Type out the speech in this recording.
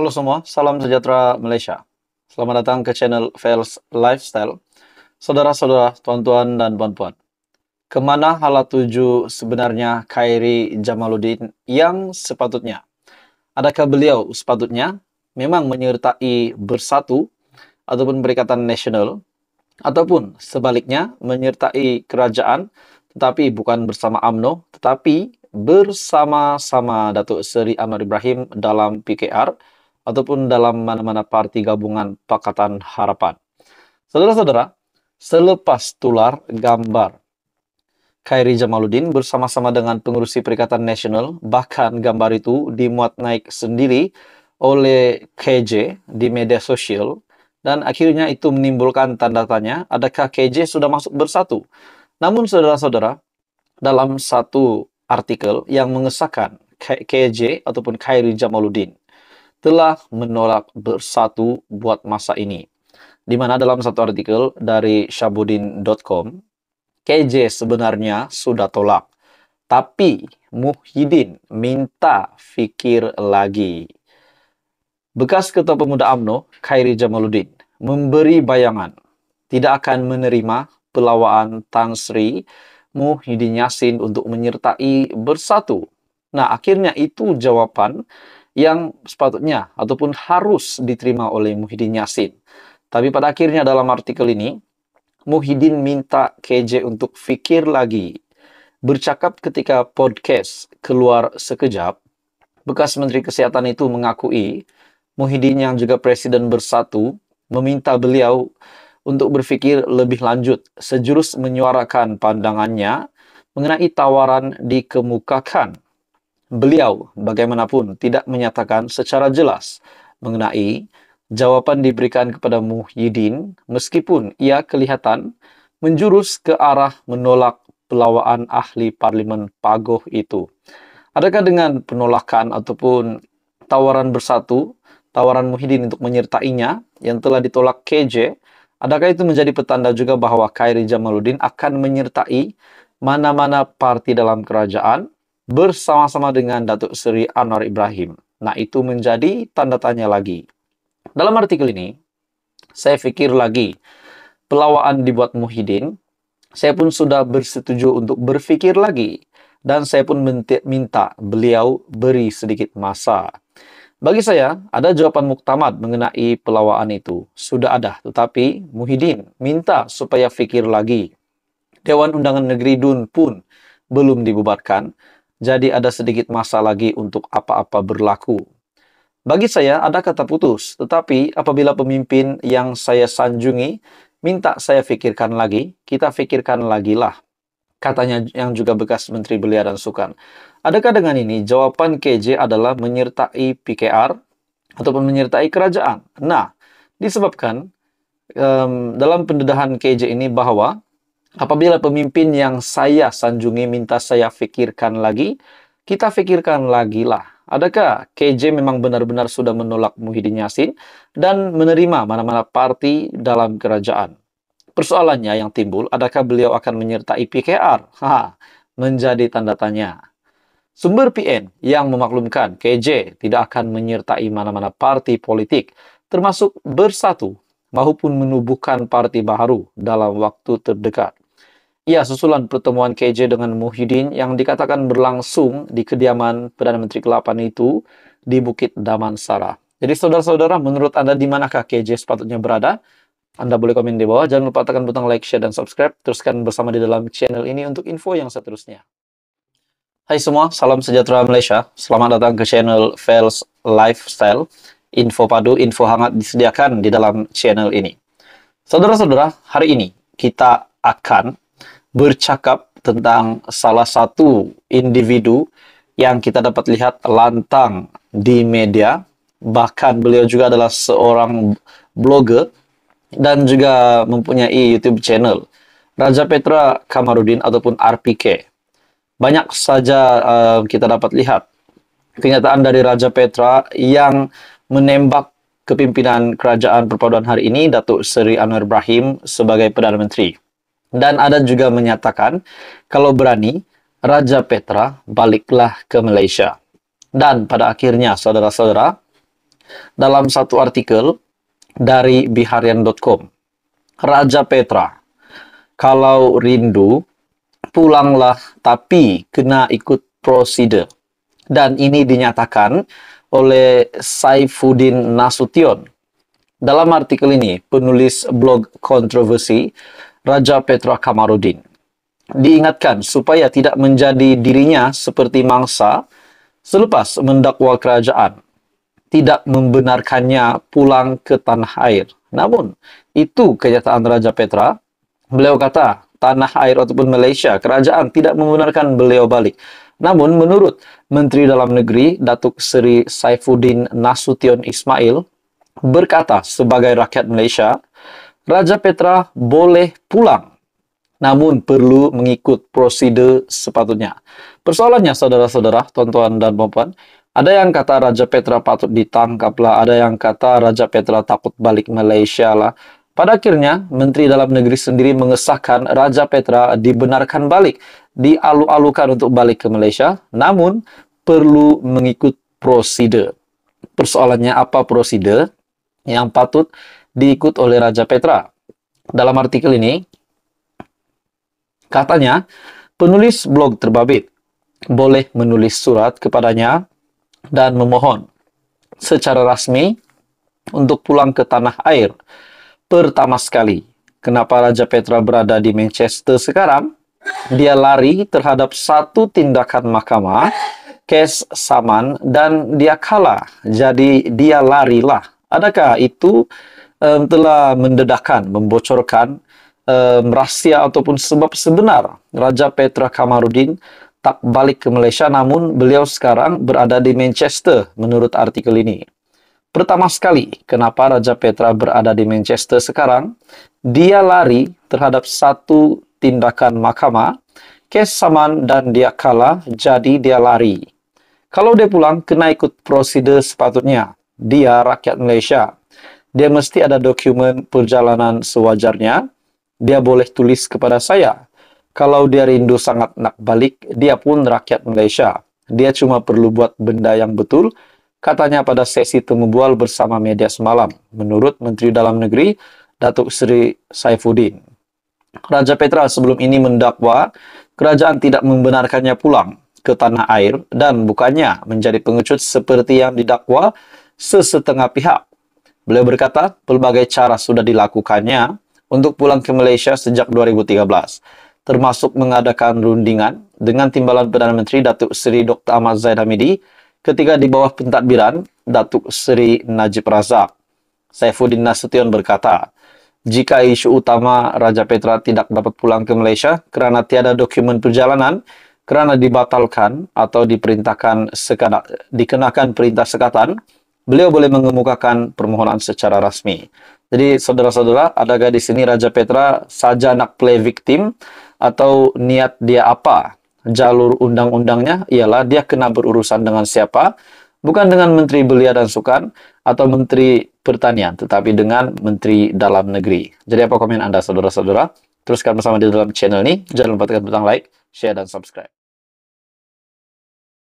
Halo semua, salam sejahtera Malaysia. Selamat datang ke channel Fails Lifestyle. Saudara-saudara, tuan-tuan dan puan-puan. Kemana hala tuju sebenarnya Khairi Jamaluddin yang sepatutnya? Adakah beliau sepatutnya memang menyertai bersatu ataupun perikatan nasional ataupun sebaliknya menyertai kerajaan tetapi bukan bersama AMNO tetapi bersama-sama Datuk Seri Ahmad Ibrahim dalam PKR ataupun dalam mana-mana parti gabungan Pakatan Harapan. Saudara-saudara, selepas tular gambar Khairi Jamaluddin bersama-sama dengan pengurusi Perikatan Nasional, bahkan gambar itu dimuat naik sendiri oleh KJ di media sosial dan akhirnya itu menimbulkan tanda tanya adakah KJ sudah masuk bersatu. Namun saudara-saudara, dalam satu artikel yang mengesahkan KJ ataupun Khairi Jamaluddin telah menolak bersatu buat masa ini. Di mana dalam satu artikel dari syabudin.com, KJ sebenarnya sudah tolak. Tapi Muhyiddin minta fikir lagi. Bekas Ketua Pemuda AMNO, Khairi Jamaluddin, memberi bayangan tidak akan menerima pelawaan Tan Sri Muhyiddin Yassin untuk menyertai bersatu. Nah, akhirnya itu jawaban yang sepatutnya ataupun harus diterima oleh Muhyiddin Yassin. Tapi pada akhirnya dalam artikel ini, Muhyiddin minta KJ untuk fikir lagi. Bercakap ketika podcast keluar sekejap, bekas Menteri Kesehatan itu mengakui Muhyiddin yang juga Presiden Bersatu meminta beliau untuk berpikir lebih lanjut sejurus menyuarakan pandangannya mengenai tawaran dikemukakan Beliau bagaimanapun tidak menyatakan secara jelas mengenai jawaban diberikan kepada Muhyiddin meskipun ia kelihatan menjurus ke arah menolak pelawaan ahli parlimen Pagoh itu. Adakah dengan penolakan ataupun tawaran bersatu, tawaran Muhyiddin untuk menyertainya yang telah ditolak KJ, adakah itu menjadi petanda juga bahwa Khairi Jamaluddin akan menyertai mana-mana parti dalam kerajaan bersama-sama dengan Datuk Seri Anwar Ibrahim. Nah, itu menjadi tanda tanya lagi. Dalam artikel ini, saya pikir lagi, pelawaan dibuat Muhyiddin, saya pun sudah bersetuju untuk berpikir lagi. Dan saya pun minta beliau beri sedikit masa. Bagi saya, ada jawaban muktamad mengenai pelawaan itu. Sudah ada, tetapi Muhyiddin minta supaya pikir lagi. Dewan Undangan Negeri Dun pun belum dibubarkan jadi ada sedikit masa lagi untuk apa-apa berlaku. Bagi saya ada kata putus, tetapi apabila pemimpin yang saya sanjungi minta saya pikirkan lagi, kita pikirkan lagi lah. Katanya yang juga bekas Menteri Belia dan Sukan. Adakah dengan ini jawaban KJ adalah menyertai PKR ataupun menyertai kerajaan? Nah, disebabkan um, dalam pendedahan KJ ini bahwa Apabila pemimpin yang saya sanjungi minta saya fikirkan lagi, kita fikirkan lagi lah. Adakah KJ memang benar-benar sudah menolak Muhyiddin Yassin dan menerima mana-mana parti dalam kerajaan? Persoalannya yang timbul, adakah beliau akan menyertai PKR? Haha, menjadi tanda tanya. Sumber PN yang memaklumkan KJ tidak akan menyertai mana-mana parti politik, termasuk bersatu maupun menubuhkan parti baru dalam waktu terdekat. Ya, susulan pertemuan KJ dengan Muhyiddin yang dikatakan berlangsung di kediaman Perdana Menteri ke-8 itu di Bukit Damansara. Jadi saudara-saudara, menurut Anda di manakah KJ sepatutnya berada? Anda boleh komen di bawah. Jangan lupa tekan butang like, share, dan subscribe. Teruskan bersama di dalam channel ini untuk info yang seterusnya. Hai semua, salam sejahtera Malaysia. Selamat datang ke channel Fails Lifestyle. Info padu, info hangat disediakan di dalam channel ini. Saudara-saudara, hari ini kita akan bercakap tentang salah satu individu yang kita dapat lihat lantang di media. Bahkan beliau juga adalah seorang blogger dan juga mempunyai YouTube channel. Raja Petra Kamarudin ataupun RPK. Banyak saja uh, kita dapat lihat kenyataan dari Raja Petra yang menembak kepimpinan kerajaan perpaduan hari ini Datuk Seri Anwar Ibrahim sebagai Perdana Menteri. Dan ada juga menyatakan, kalau berani, Raja Petra baliklah ke Malaysia. Dan pada akhirnya, saudara-saudara, dalam satu artikel dari biharian.com, Raja Petra, kalau rindu, pulanglah tapi kena ikut prosedur. Dan ini dinyatakan oleh Saifuddin Nasution. Dalam artikel ini, penulis blog kontroversi Raja Petra Kamarudin. Diingatkan supaya tidak menjadi dirinya seperti mangsa selepas mendakwa kerajaan, tidak membenarkannya pulang ke tanah air. Namun, itu kenyataan Raja Petra. Beliau kata, tanah air ataupun Malaysia, kerajaan tidak membenarkan beliau balik. Namun, menurut Menteri Dalam Negeri Datuk Seri Saifuddin Nasution Ismail berkata sebagai rakyat Malaysia, Raja Petra boleh pulang, namun perlu mengikut prosedur sepatutnya. Persoalannya, saudara-saudara, tonton dan perempuan, ada yang kata Raja Petra patut ditangkap lah, ada yang kata Raja Petra takut balik Malaysia lah. Pada akhirnya, Menteri Dalam Negeri sendiri mengesahkan Raja Petra dibenarkan balik, dialu-alukan untuk balik ke Malaysia, namun perlu mengikut prosedur. Persoalannya apa prosedur yang patut diikut oleh Raja Petra. Dalam artikel ini, katanya penulis blog terbabit boleh menulis surat kepadanya dan memohon secara rasmi untuk pulang ke tanah air pertama sekali. Kenapa Raja Petra berada di Manchester sekarang? Dia lari terhadap satu tindakan mahkamah, kes saman, dan dia kalah. Jadi dia larilah. Adakah itu um, telah mendedahkan, membocorkan um, rahsia ataupun sebab sebenar Raja Petra Kamarudin tak balik ke Malaysia namun beliau sekarang berada di Manchester menurut artikel ini. Pertama sekali, kenapa Raja Petra berada di Manchester sekarang? Dia lari terhadap satu tindakan mahkamah, kes saman dan dia kalah, jadi dia lari. Kalau dia pulang, kena ikut prosedur sepatutnya. Dia rakyat Malaysia dia mesti ada dokumen perjalanan sewajarnya. Dia boleh tulis kepada saya. Kalau dia rindu sangat nak balik, dia pun rakyat Malaysia. Dia cuma perlu buat benda yang betul, katanya pada sesi temu bual bersama media semalam. Menurut Menteri Dalam Negeri, Datuk Seri Saifuddin. Raja Petra sebelum ini mendakwa kerajaan tidak membenarkannya pulang ke tanah air dan bukannya menjadi pengecut seperti yang didakwa sesetengah pihak Beliau berkata, berbagai cara sudah dilakukannya untuk pulang ke Malaysia sejak 2013, termasuk mengadakan rundingan dengan timbalan Perdana Menteri Datuk Seri Dr. Ahmad Zaid Hamidi ketika di bawah pentadbiran Datuk Seri Najib Razak. Saifuddin Nasution berkata, jika isu utama Raja Petra tidak dapat pulang ke Malaysia kerana tiada dokumen perjalanan, kerana dibatalkan atau diperintahkan dikenakan perintah sekatan, beliau boleh mengemukakan permohonan secara resmi. Jadi saudara-saudara, adakah di sini Raja Petra saja nak play victim atau niat dia apa? Jalur undang-undangnya ialah dia kena berurusan dengan siapa? Bukan dengan Menteri Belia dan Sukan atau Menteri Pertanian, tetapi dengan Menteri Dalam Negeri. Jadi apa komen Anda saudara-saudara? Teruskan bersama di dalam channel ini. Jangan lupa tekan butang like, share, dan subscribe.